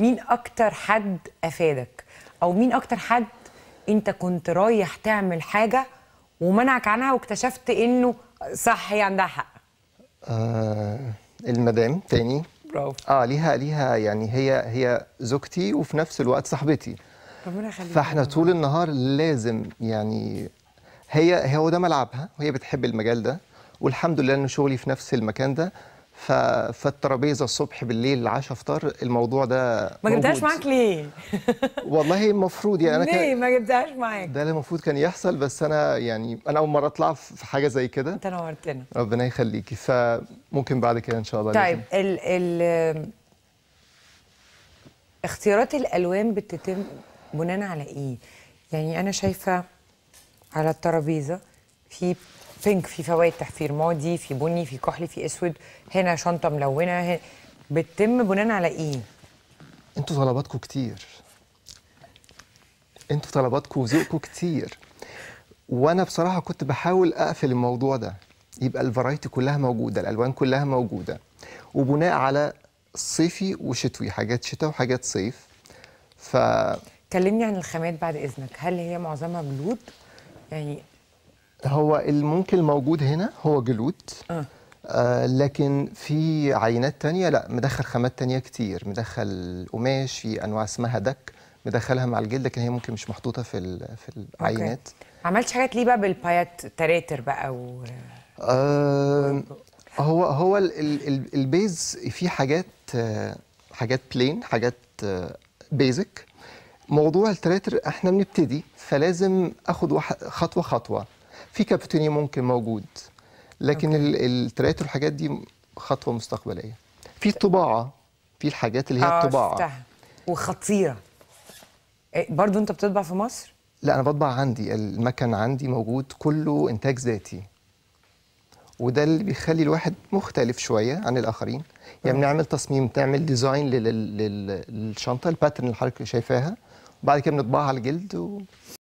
مين اكتر حد افادك او مين اكتر حد انت كنت رايح تعمل حاجه ومنعك عنها واكتشفت انه صح هي عندها حق آه المدام تاني برافو اه ليها ليها يعني هي هي زوجتي وفي نفس الوقت صاحبتي ربنا يخليك فاحنا طول النهار لازم يعني هي هو ده ملعبها وهي بتحب المجال ده والحمد لله ان شغلي في نفس المكان ده فالترابيزه الصبح بالليل العشاء فطار الموضوع ده ما جبتهاش معاك ليه؟ والله المفروض يعني انا ليه ما جبتهاش معاك؟ ده اللي المفروض كان يحصل بس انا يعني انا اول مره اطلع في حاجه زي كده انت نورتنا ربنا يخليكي فممكن بعد كده ان شاء الله طيب ال ال اختيارات الالوان بتتم بناء على ايه؟ يعني انا شايفه على الترابيزه في فينك في فوائد تحفير ماضي في بني في كحلي في اسود هنا شنطه ملونه هنا بتتم بناء على ايه؟ انتوا طلباتكم كتير انتوا طلباتكم وذوقكم كتير وانا بصراحه كنت بحاول اقفل الموضوع ده يبقى الفرايتي كلها موجوده الالوان كلها موجوده وبناء على صيفي وشتوي حاجات شتاء وحاجات صيف ف كلمني عن الخامات بعد اذنك هل هي معظمها بلود يعني هو الممكن الموجود هنا هو جلود آه. آه لكن في عينات تانية لا مدخل خامات تانية كتير مدخل قماش في انواع اسمها دك مدخلها مع الجلد لكن هي ممكن مش محطوطه في في العينات ما عملتش حاجات ليه بقى بالبايات تراتر بقى و آه هو هو الـ الـ البيز في حاجات آه، حاجات بلين حاجات بيزك آه، موضوع التراتر احنا بنبتدي فلازم اخد خطوه خطوه في كابتوني ممكن موجود لكن الترايات والحاجات دي خطوه مستقبليه في الطباعه طيب. في الحاجات اللي هي آه الطباعه شفتها. وخطيره إيه، برضو انت بتطبع في مصر لا انا بطبع عندي المكان عندي موجود كله انتاج ذاتي وده اللي بيخلي الواحد مختلف شويه عن الاخرين يعني طيب. بنعمل تصميم تعمل ديزاين للشنطه الباترن اللي حضرتك شايفاها وبعد كده بنطبعها على الجلد و...